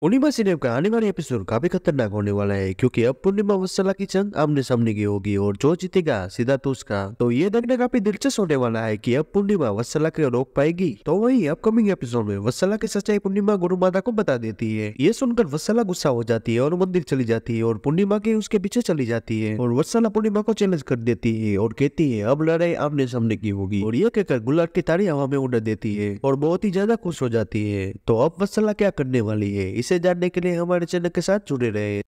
पूर्णिमा सिनेम का आने वाले एपिसोड काफी खतरनाक होने वाला है क्योंकि अब पूर्णिमा वत्सला की चंद आमने सामने की होगी और जो जीतेगा सीधा तो उसका तो ये देखने काफी दिलचस्प होने वाला है कि अब पूर्णिमा वत्सला के रोक पाएगी तो वही अपकमिंग एपिसोड में वत्सला की सच्चाई पूर्णिमा गुरु माता को बता देती है ये सुनकर वत्सला गुस्सा हो जाती है और मंदिर चली जाती है और पूर्णिमा के उसके पीछे चली जाती है और वत्सला पूर्णिमा को चैलेंज कर देती है और कहती है अब लड़ाई आमने सामने की होगी और यह कहकर गुलाट की तारी हवा में उड़ देती है और बहुत ही ज्यादा खुश हो जाती है तो अब वत्सला क्या करने वाली है से जानने के लिए हमारे चैनल के साथ जुड़े रहे